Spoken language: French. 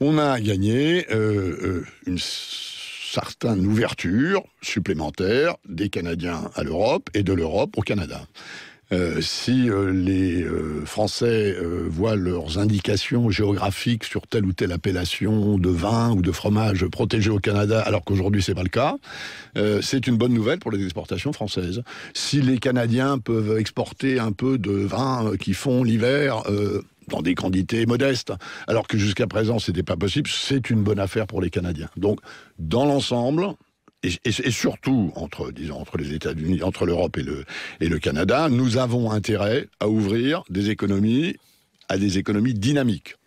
On a gagné euh, euh, une certaine ouverture supplémentaire des Canadiens à l'Europe et de l'Europe au Canada. Euh, si les Français voient leurs indications géographiques sur telle ou telle appellation de vin ou de fromage protégé au Canada, alors qu'aujourd'hui c'est pas le cas, c'est une bonne nouvelle pour les exportations françaises. Si les Canadiens peuvent exporter un peu de vin qui font l'hiver dans des quantités modestes, alors que jusqu'à présent ce n'était pas possible, c'est une bonne affaire pour les Canadiens. Donc, dans l'ensemble, et, surtout entre, disons, entre les États-Unis, entre l'Europe et le, et le Canada, nous avons intérêt à ouvrir des économies à des économies dynamiques.